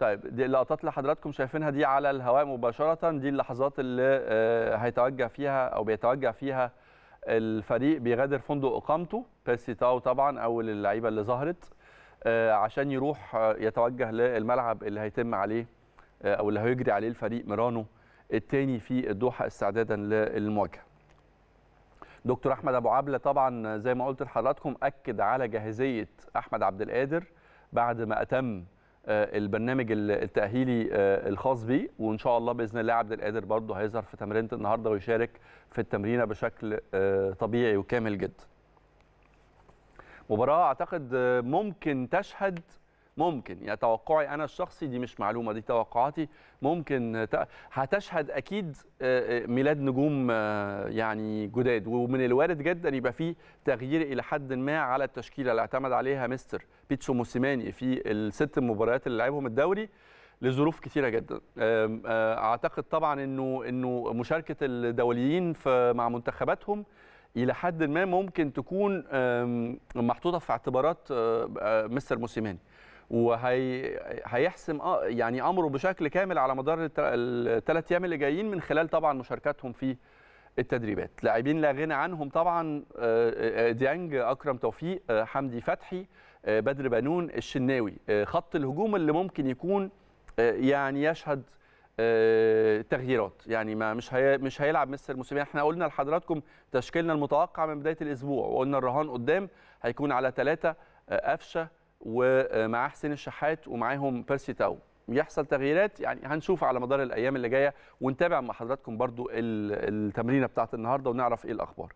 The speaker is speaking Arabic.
طيب دي اللقطات اللي حضراتكم شايفينها دي على الهواء مباشره دي اللحظات اللي آه، هيتوجه فيها او بيتوجه فيها الفريق بيغادر فندق اقامته بيرسي تاو طبعا اول اللعيبه اللي ظهرت آه، عشان يروح آه، يتوجه للملعب اللي هيتم عليه او اللي هيجري عليه الفريق ميرانو الثاني في الدوحه استعدادا للمواجهه دكتور احمد ابو عبله طبعا زي ما قلت لحضراتكم اكد على جاهزيه احمد عبد القادر بعد ما اتم آه، البرنامج التاهيلي آه، الخاص بيه وان شاء الله باذن الله عبد القادر برضه هيظهر في تمرينه النهارده ويشارك في التمرينه بشكل آه، طبيعي وكامل جدا مباراه اعتقد ممكن تشهد ممكن يعني توقعي انا الشخصي دي مش معلومه دي توقعاتي ممكن هتشهد اكيد ميلاد نجوم يعني جداد ومن الوارد جدا يبقى في تغيير الى حد ما على التشكيله اللي اعتمد عليها مستر بيتسو موسيماني في الست مباريات اللي لعبهم الدوري لظروف كثيره جدا اعتقد طبعا انه انه مشاركه الدوليين مع منتخباتهم الى حد ما ممكن تكون محطوطه في اعتبارات آه، آه، مستر موسيماني وهيحسم وهي... يعني امره بشكل كامل على مدار الثلاث ايام اللي جايين من خلال طبعا مشاركتهم في التدريبات لاعبين لا غنى عنهم طبعا ديانج اكرم توفيق حمدي فتحي بدر بنون الشناوي خط الهجوم اللي ممكن يكون يعني يشهد تغييرات يعني ما مش هي مش هيلعب مستر موسيماني احنا قلنا لحضراتكم تشكيلنا المتوقع من بدايه الاسبوع وقلنا الرهان قدام هيكون على ثلاثه قفشه ومعاه حسين الشحات ومعاهم بيرسي تاو يحصل تغييرات يعني هنشوف على مدار الايام اللي جايه ونتابع مع حضراتكم برضو التمرينه بتاعه النهارده ونعرف ايه الاخبار